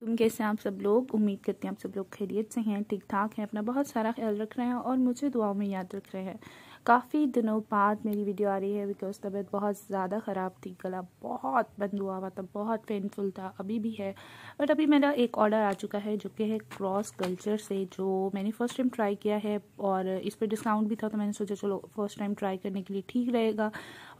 तुम कैसे आप सब लोग उम्मीद करते हैं आप सब लोग खैरियत से हैं ठीक ठाक हैं अपना बहुत सारा ख्याल रख रहे हैं और मुझे दुआओं में याद रख रहे हैं काफ़ी दिनों बाद मेरी वीडियो आ रही है बिकॉज तबीयत बहुत ज़्यादा ख़राब थी गला बहुत बंद हुआ हुआ मतलब था बहुत पेनफुल था अभी भी है बट अभी मेरा एक ऑर्डर आ चुका है जो कि है क्रॉस कल्चर से जो मैंने फ़र्स्ट टाइम ट्राई किया है और इस पर डिस्काउंट भी था तो मैंने सोचा चलो फर्स्ट टाइम ट्राई करने के लिए ठीक रहेगा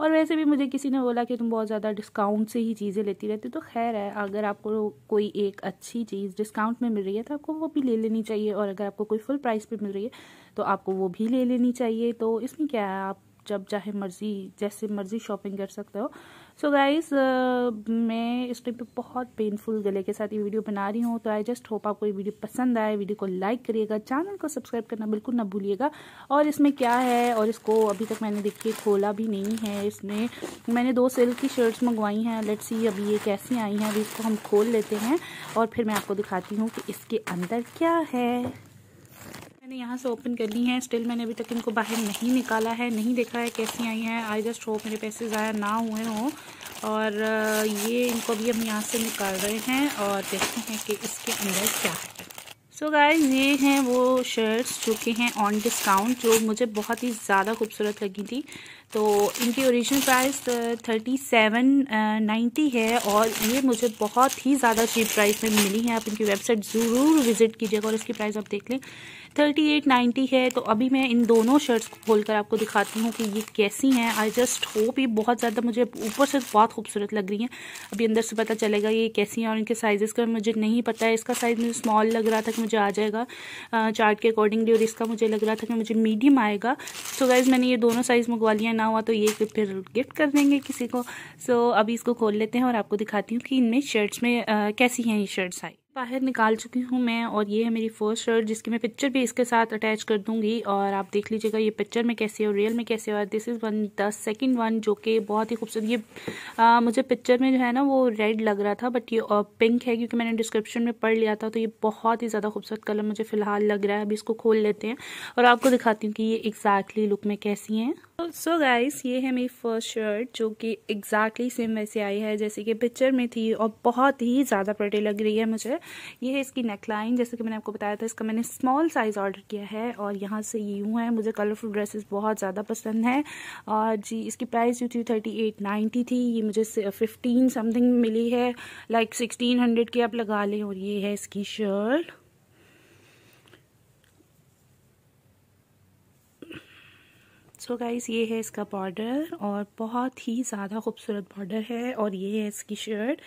और वैसे भी मुझे किसी ने बोला कि तुम बहुत ज़्यादा डिस्काउंट से ही चीज़ें लेती रहती तो खैर है अगर आपको कोई एक अच्छी चीज़ डिस्काउंट में मिल रही है तो आपको वो भी ले लेनी चाहिए और अगर आपको कोई फुल प्राइस पर मिल रही है तो आपको वो भी ले लेनी चाहिए तो इसमें क्या है आप जब चाहे मर्जी जैसे मर्जी शॉपिंग कर सकते हो सो so गाइज मैं इस टाइम पे बहुत पेनफुल गले के साथ ये वीडियो बना रही हूँ तो आई जस्ट होप आपको ये वीडियो पसंद आए वीडियो को लाइक करिएगा चैनल को सब्सक्राइब करना बिल्कुल ना भूलिएगा और इसमें क्या है और इसको अभी तक मैंने देखिए खोला भी नहीं है इसमें मैंने दो सिल्क की शर्ट्स मंगवाई हैं लेट सी अभी ये कैसी आई हैं अभी इसको हम खोल लेते हैं और फिर मैं आपको दिखाती हूँ कि इसके अंदर क्या है मैंने यहाँ से ओपन कर ली है स्टिल मैंने अभी तक इनको बाहर नहीं निकाला है नहीं देखा है कैसी आई हैं आई जस्ट होप मेरे पैसे ज़ाया ना हुए हों और ये इनको भी हम यहाँ से निकाल रहे हैं और देखते हैं कि इसके अंदर क्या है सो so गाइज ये हैं वो शर्ट्स जो कि हैं ऑन डिस्काउंट जो मुझे बहुत ही ज़्यादा खूबसूरत लगी थी तो इनकी original price thirty seven ninety है और ये मुझे बहुत ही ज़्यादा चीप प्राइस में मिली है आप इनकी वेबसाइट ज़रूर विज़िट कीजिएगा और इसकी प्राइस आप देख लें थर्टी एट नाइन्टी है तो अभी मैं इन दोनों शर्ट्स को खोलकर आपको दिखाती हूँ कि ये कैसी हैं आई जस्ट होप ये बहुत ज़्यादा मुझे ऊपर से बहुत खूबसूरत लग रही हैं अभी अंदर से पता चलेगा ये कैसी हैं और इनके साइज़ का मुझे नहीं पता है इसका साइज़ मुझे स्मॉल लग रहा था कि मुझे आ जाएगा चार्ट के अकॉर्डिंगली और इसका मुझे लग रहा था कि मुझे मीडियम आएगा सो so गाइज़ मैंने ये दोनों साइज़ मंगवा लिया ना हुआ तो ये फिर गिफ्ट कर देंगे किसी को सो so, अभी इसको खोल लेते हैं और आपको दिखाती हूँ कि इनमें शर्ट्स में कैसी हैं ये शर्ट्स आई बाहर निकाल चुकी हूँ मैं और ये है मेरी फर्स्ट शर्ट जिसकी मैं पिक्चर भी इसके साथ अटैच कर दूंगी और आप देख लीजिएगा ये पिक्चर में कैसे है और रियल में कैसे है और this is one the second one जो कि बहुत ही खूबसूरत ये आ, मुझे पिक्चर में जो है ना वो रेड लग रहा था बट ये पिंक है क्योंकि मैंने डिस्क्रिप्शन में पढ़ लिया था तो ये बहुत ही ज़्यादा खूबसूरत कलर मुझे फ़िलहाल लग रहा है अभी इसको खोल लेते हैं और आपको दिखाती हूँ कि ये एग्जैक्टली लुक में कैसी हैं सो गाइस ये है मेरी फर्स्ट शर्ट जो कि एग्जैक्टली सेम वैसे आई है जैसे कि पिक्चर में थी और बहुत ही ज़्यादा प्रटी लग रही है मुझे ये है इसकी नेकलाइन जैसे कि मैंने आपको बताया था इसका मैंने स्मॉल साइज़ ऑर्डर किया है और यहाँ से ये यूँ है मुझे कलरफुल ड्रेसेस बहुत ज़्यादा पसंद है और जी इसकी प्राइस जो थी थर्टी एट थी ये मुझे फिफ्टीन समथिंग मिली है लाइक सिक्सटीन हंड्रेड की आप लगा लें और ये है इसकी शर्ट सो so गाइज़ ये है इसका बॉर्डर और बहुत ही ज़्यादा खूबसूरत बॉर्डर है और ये है इसकी शर्ट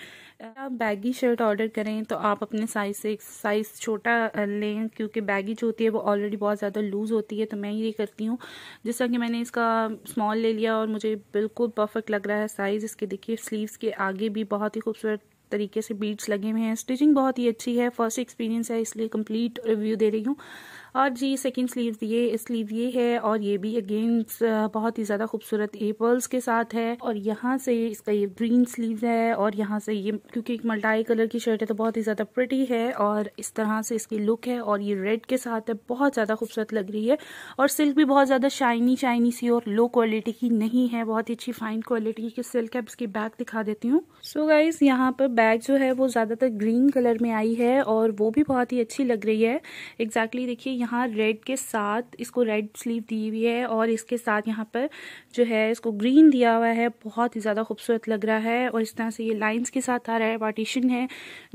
आप बैगी शर्ट ऑर्डर करें तो आप अपने साइज़ से साइज़ छोटा लें क्योंकि बैगी जो होती है वो ऑलरेडी बहुत ज़्यादा लूज़ होती है तो मैं ये करती हूँ जिस तरह कि मैंने इसका स्मॉल ले लिया और मुझे बिल्कुल परफेक्ट लग रहा है साइज़ इसके देखिए स्लीव्स के आगे भी बहुत ही खूबसूरत तरीके से बीट्स लगे हुए हैं स्टिचिंग बहुत ही अच्छी है फर्स्ट एक्सपीरियंस है इसलिए कंप्लीट रिव्यू दे रही हूँ और जी सेकेंड स्लीव ये स्लीव ये है और ये भी अगेन uh, बहुत ही ज़्यादा खूबसूरत एपल्स के साथ है और यहाँ से इसका ये ग्रीन स्लीव है और यहाँ से ये क्योंकि एक मल्टाई कलर की शर्ट है तो बहुत ही ज़्यादा प्रिटी है और इस तरह से इसकी लुक है और ये रेड के साथ है बहुत ज़्यादा खूबसूरत लग रही है और सिल्क भी बहुत ज़्यादा शाइनी शाइनी सी और लो क्वालिटी की नहीं है बहुत ही अच्छी फाइन क्वालिटी की सिल्क है इसकी बैग दिखा देती हूँ सो गाइज यहाँ पर बैग जो है वो ज़्यादातर ग्रीन कलर में आई है और वो भी बहुत ही अच्छी लग रही है एग्जैक्टली exactly देखिए यहाँ रेड के साथ इसको रेड स्लीव दी हुई है और इसके साथ यहाँ पर जो है इसको ग्रीन दिया हुआ है बहुत ही ज़्यादा खूबसूरत लग रहा है और इस तरह से ये लाइंस के साथ आ रहा है पार्टीशन है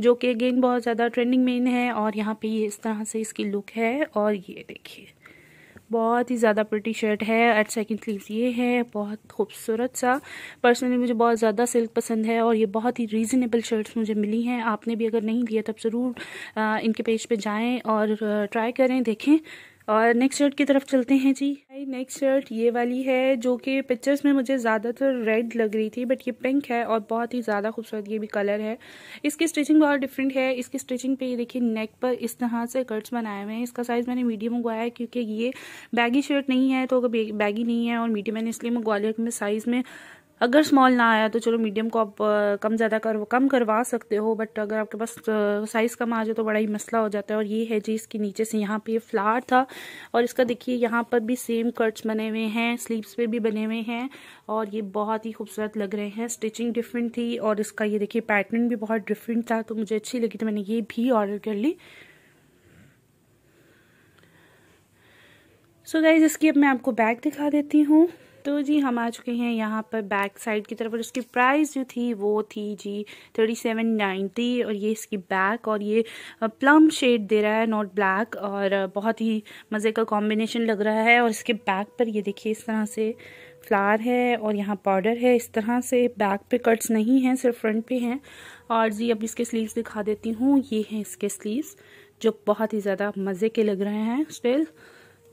जो कि अगेन बहुत ज़्यादा ट्रेंडिंग मेन है और यहाँ पे ये इस तरह से इसकी लुक है और ये देखिए बहुत ही ज़्यादा प्रटी शर्ट है एट सेकेंड स्लीव्स ये है बहुत खूबसूरत सा पर्सनली मुझे बहुत ज़्यादा सिल्क पसंद है और ये बहुत ही रीज़नेबल शर्ट्स मुझे मिली हैं आपने भी अगर नहीं लिया तब ज़रूर इनके पेज पे जाएं और ट्राई करें देखें और नेक्स्ट शर्ट की तरफ चलते हैं जी भाई नेक्स्ट शर्ट ये वाली है जो कि पिक्चर्स में मुझे ज़्यादातर रेड लग रही थी बट ये पिंक है और बहुत ही ज़्यादा खूबसूरत ये भी कलर है इसकी स्टिचिंग बहुत डिफरेंट है इसकी स्टिचिंग पे ये देखिए नेक पर इस तरह से कट्स बनाए हुए हैं इसका साइज़ मैंने मीडियम मंगवाया है क्योंकि ये बैगी शर्ट नहीं है तो अगर बैगी नहीं है और मीडियम मैंने इसलिए मंगवा लिया क्योंकि साइज़ में अगर स्मॉल ना आया तो चलो मीडियम को आप कम ज़्यादा कर कम करवा सकते हो बट अगर आपके पास साइज़ कम आ जाए तो बड़ा ही मसला हो जाता है और ये है जी इसके नीचे से यहाँ पे फ्लावर था और इसका देखिए यहाँ पर भी सेम कट्स बने हुए हैं स्लीव्स पे भी बने हुए हैं और ये बहुत ही खूबसूरत लग रहे हैं स्टिचिंग डिफरेंट थी और इसका ये देखिए पैटर्न भी बहुत डिफरेंट था तो मुझे अच्छी लगी तो मैंने ये भी ऑर्डर कर ली सो so गाइज इसकी अब मैं आपको बैग दिखा देती हूँ तो जी हम आ चुके हैं यहाँ पर बैक साइड की तरफ और इसकी प्राइस जो थी वो थी जी थर्टी सेवन नाइन्टी और ये इसकी बैक और ये प्लम शेड दे रहा है नॉट ब्लैक और बहुत ही मज़े का कॉम्बिनेशन लग रहा है और इसके बैक पर ये देखिए इस तरह से फ्लावर है और यहाँ बॉर्डर है इस तरह से बैक पे कट्स नहीं हैं सिर्फ फ्रंट पे हैं और जी अब इसके स्लीव्स दिखा देती हूँ ये हैं इसके स्लीव्स जो बहुत ही ज़्यादा मज़े के लग रहे हैं स्टिल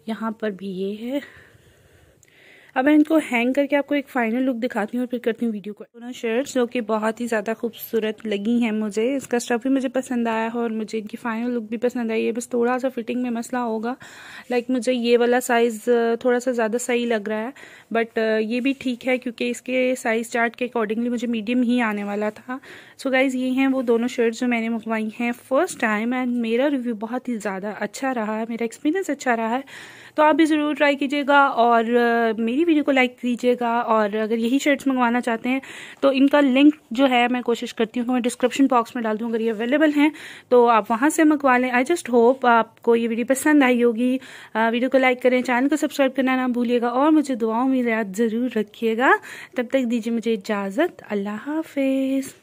यहाँ पर भी ये है अब मैं इनको हैंग करके आपको एक फाइनल लुक दिखाती हूँ और फिर करती हूँ वीडियो को दोनों शर्ट्स जो कि बहुत ही ज़्यादा खूबसूरत लगी हैं मुझे इसका स्टफ भी मुझे पसंद आया है और मुझे इनकी फाइनल लुक भी पसंद आई है बस थोड़ा सा फिटिंग में मसला होगा लाइक मुझे ये वाला साइज़ थोड़ा सा ज़्यादा सही लग रहा है बट ये भी ठीक है क्योंकि इसके साइज़ चार्ट के अकॉर्डिंगली मुझे मीडियम ही आने वाला था सो गाइज़ ये हैं वो दोनों शर्ट्स जो मैंने मंगवाई हैं फर्स्ट टाइम एंड मेरा रिव्यू बहुत ही ज़्यादा अच्छा रहा है मेरा एक्सपीरियंस अच्छा रहा है तो आप भी ज़रूर ट्राई कीजिएगा और मेरी वीडियो को लाइक कीजिएगा और अगर यही शर्ट्स मंगवाना चाहते हैं तो इनका लिंक जो है मैं कोशिश करती हूँ कि मैं डिस्क्रिप्शन बॉक्स में डाल दूँ अगर ये अवेलेबल हैं तो आप वहाँ से मंगवा लें आई जस्ट होप आपको ये वीडियो पसंद आई होगी वीडियो को लाइक करें चैनल को सब्सक्राइब करना ना भूलिएगा और मुझे दुआओं में याद ज़रूर रखिएगा तब तक दीजिए मुझे इजाज़त अल्लाह हाफिज़